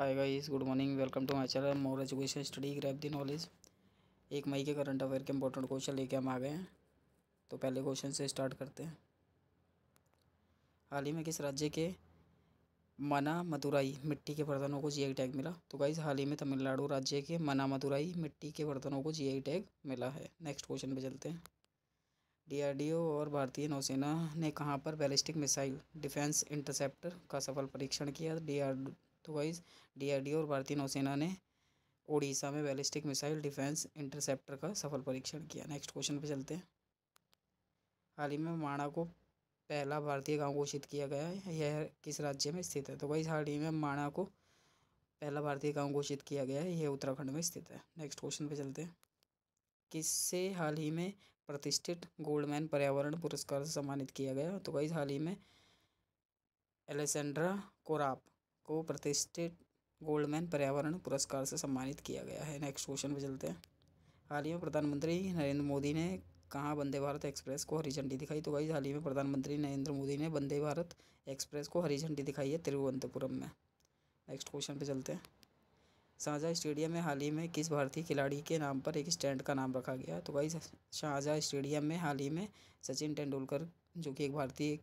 hi guys good morning welcome to my channel more education study grab the knowledge एक मई के current affair के important question लेके हम आ गए हैं तो पहले क्वेश्चन से स्टार्ट करते हैं हाल ही में किस राज्य के मना मदुराई मिट्टी के बर्तनों को जीआई टैग मिला तो गाइस हाल ही में तमिलनाडु राज्य के मना मदुराई मिट्टी के बर्तनों को आई टैग मिला है नेक्स्ट क्वेश्चन पे चलते हैं डी और भारतीय नौसेना ने कहाँ पर बैलिस्टिक मिसाइल डिफेंस इंटरसेप्टर का सफल परीक्षण किया डीआर तो वाइज डीआरडीओ और भारतीय नौसेना ने ओडिशा में बैलिस्टिक मिसाइल डिफेंस इंटरसेप्टर का सफल परीक्षण किया नेक्स्ट क्वेश्चन पे चलते हैं हाल ही में माणा को पहला भारतीय गांव घोषित किया गया है यह किस राज्य में स्थित है तो वाइज हाल ही में माणा को पहला भारतीय गांव घोषित किया गया है यह उत्तराखंड में स्थित है नेक्स्ट क्वेश्चन पे चलते हैं किससे हाल ही में प्रतिष्ठित गोल्डमैन पर्यावरण पुरस्कार से सम्मानित किया गया तो गाइज हाल ही में एलेसेंड्रा कोराप को प्रतिष्ठित गोल्डमैन पर्यावरण पुरस्कार से सम्मानित किया गया है नेक्स्ट क्वेश्चन पर चलते हैं हाल ही में प्रधानमंत्री नरेंद्र मोदी ने कहाँ वंदे भारत एक्सप्रेस को हरी झंडी दिखाई तो भाई हाल ही में प्रधानमंत्री नरेंद्र मोदी ने वंदे भारत एक्सप्रेस को हरी झंडी दिखाई है तिरुवनंतपुरम में नेक्स्ट क्वेश्चन पे चलते हैं शाहजहाँ स्टेडियम में हाल ही में किस भारतीय खिलाड़ी के नाम पर एक स्टैंड का नाम रखा गया तो भाई शाहजहाँ स्टेडियम में हाल ही में सचिन तेंदुलकर जो कि एक भारतीय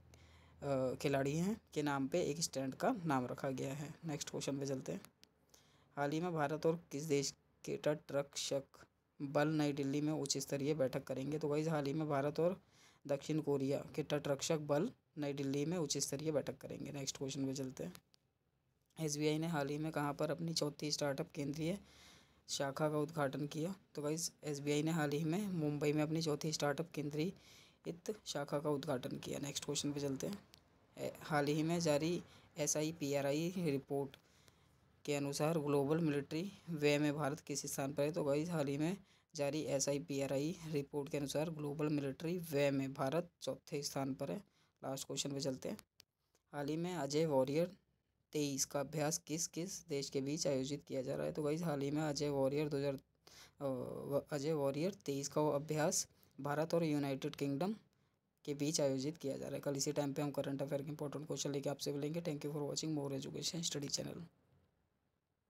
खिलाड़ी हैं के नाम पे एक स्टैंड का नाम रखा गया है नेक्स्ट क्वेश्चन पे चलते हैं हाल ही में भारत और किस देश के तटरक्षक बल नई दिल्ली में उच्च स्तरीय बैठक करेंगे तो वही हाल ही में भारत और दक्षिण कोरिया के तटरक्षक बल नई दिल्ली में उच्च स्तरीय बैठक करेंगे नेक्स्ट क्वेश्चन पे चलते हैं एस ने हाल ही में कहाँ पर अपनी चौथी स्टार्टअप केंद्रीय शाखा का उद्घाटन किया तो गाइज एस ने हाल ही में मुंबई में अपनी चौथी स्टार्टअप केंद्रीय वित्त शाखा का उद्घाटन किया नेक्स्ट क्वेश्चन पे चलते हैं हाल ही में जारी S I P R I report के अनुसार ग्लोबल मिलिट्री वे में भारत किस स्थान पर है तो वही हाल ही में जारी S I P R I report के अनुसार ग्लोबल मिलिट्री वे में भारत चौथे स्थान पर है लास्ट क्वेश्चन पे चलते हैं हाल ही में अजय वॉरियर तेईस का अभ्यास किस किस देश के बीच आयोजित किया जा रहा है तो वही हाल ही में अजय वॉरियर दो हज़ार अजय वॉरियर तेईस का अभ्यास भारत और यूनाइटेड किंगडम के बीच आयोजित किया जा रहा है कल इसी टाइम पे हम करंट अफेयर के इंपॉर्टेंट क्वेश्चन लेके आपसे मिलेंगे thank you for watching more education study channel